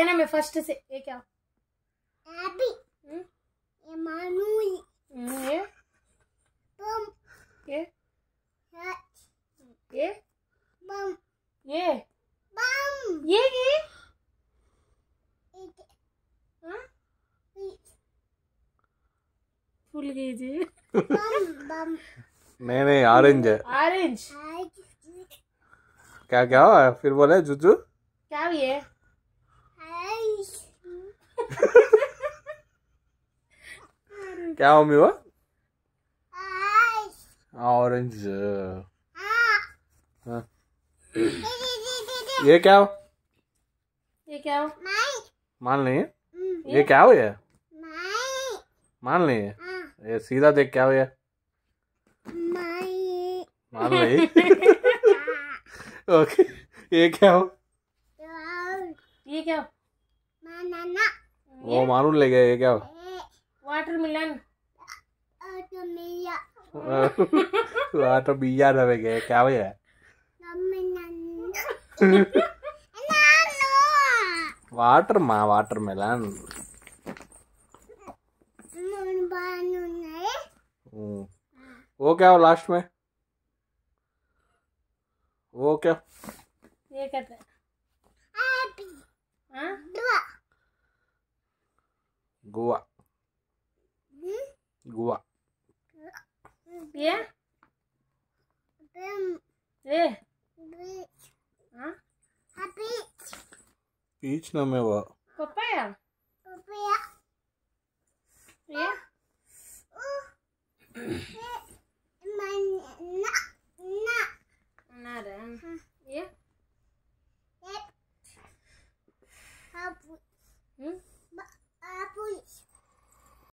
कहना मैं फर्स्ट से ये क्या अभी हम्म। ये मानूई हम्म, ये बम ये ये बम ये बम ये ये हाँ? भूल गई जी नहीं नहीं ऑरेंज है ऑरेंज क्या क्या हुआ फिर बोले जुजू क्या भी है क्या हो मेवा ऑरेंज ah. हाँ। ये क्या हो ये क्या हो मान ली mm. ये क्या हो ये मान ली ah. ये सीधा देख क्या हो ये मान ली ओके ये क्या हो ये क्या हो वो मारून ले गया ये क्या हो वाटरमेलन eh. तो बिया गए क्या भैया वाटर माँ वाटर मेलन वो क्या हो लास्ट में वो क्या ये कहते गोवा गोवा ಏ ಏ ಪೀಚ್ ನಮ್ಮೆವ ಪಪ್ಪಾಯ ಏ ಅನ್ನಾರ ಏ ಹ್ಞೂ